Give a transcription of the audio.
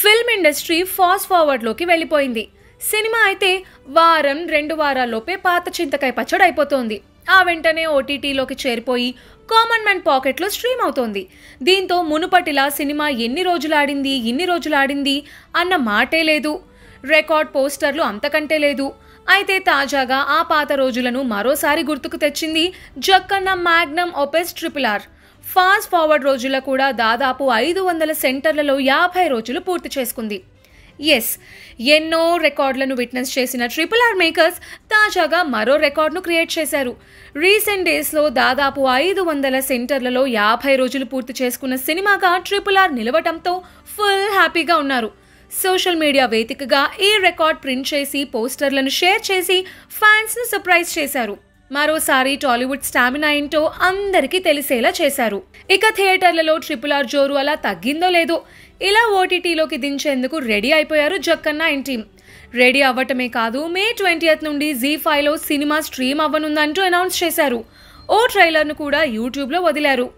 film industry fast ఫార్వర్డ్లోకి వెళ్ళిపోయింది cinema అయితే వారం రెండు వారాల్లోపే పాత చింతకాయ పచ్చడి అయిపోతోంది ఆ వెంటనే ఓటీటీలోకి చేరిపోయి కామన్ మ్యాన్ పాకెట్లో స్ట్రీమ్ అవుతోంది దీంతో మునుపటిలా సినిమా ఎన్ని రోజులాడింది ఇన్ని రోజులాడింది అన్న మాటే లేదు రికార్డ్ పోస్టర్లు అంతకంటే లేదు అయితే తాజాగా ఆ పాత రోజులను మరోసారి గుర్తుకు తెచ్చింది Jakkanna magnum opus triple R fast forward రోజుల కూడా దాదాపు ఐదు వందల సెంటర్లలో యాభై రోజులు పూర్తి చేసుకుంది ఎస్ ఎన్నో రికార్డులను విట్నెస్ చేసిన ట్రిపుల్ ఆర్ మేకర్స్ తాజాగా మరో రికార్డును క్రియేట్ చేశారు రీసెంట్ డేస్లో దాదాపు ఐదు వందల సెంటర్లలో యాభై రోజులు పూర్తి చేసుకున్న సినిమాగా ట్రిపుల్ ఆర్ నిలవటంతో ఫుల్ హ్యాపీగా ఉన్నారు సోషల్ మీడియా వేదికగా ఈ రికార్డ్ ప్రింట్ చేసి పోస్టర్లను షేర్ చేసి ఫ్యాన్స్ను సర్ప్రైజ్ చేశారు మరోసారి టాలీవుడ్ స్టామినా ఏంటో అందరికీ తెలిసేలా చేశారు ఇక థియేటర్లలో ట్రిపుల్ ఆర్ జోరు అలా తగ్గిందో లేదో ఇలా ఓటీటీలోకి దించేందుకు రెడీ అయిపోయారు జక్కన్న ఇన్ టీం రెడీ అవ్వటమే కాదు మే ట్వంటీయత్ నుండి జీ ఫైవ్లో సినిమా స్ట్రీమ్ అవ్వనుందంటూ అనౌన్స్ చేశారు ఓ ట్రైలర్ను కూడా యూట్యూబ్లో వదిలారు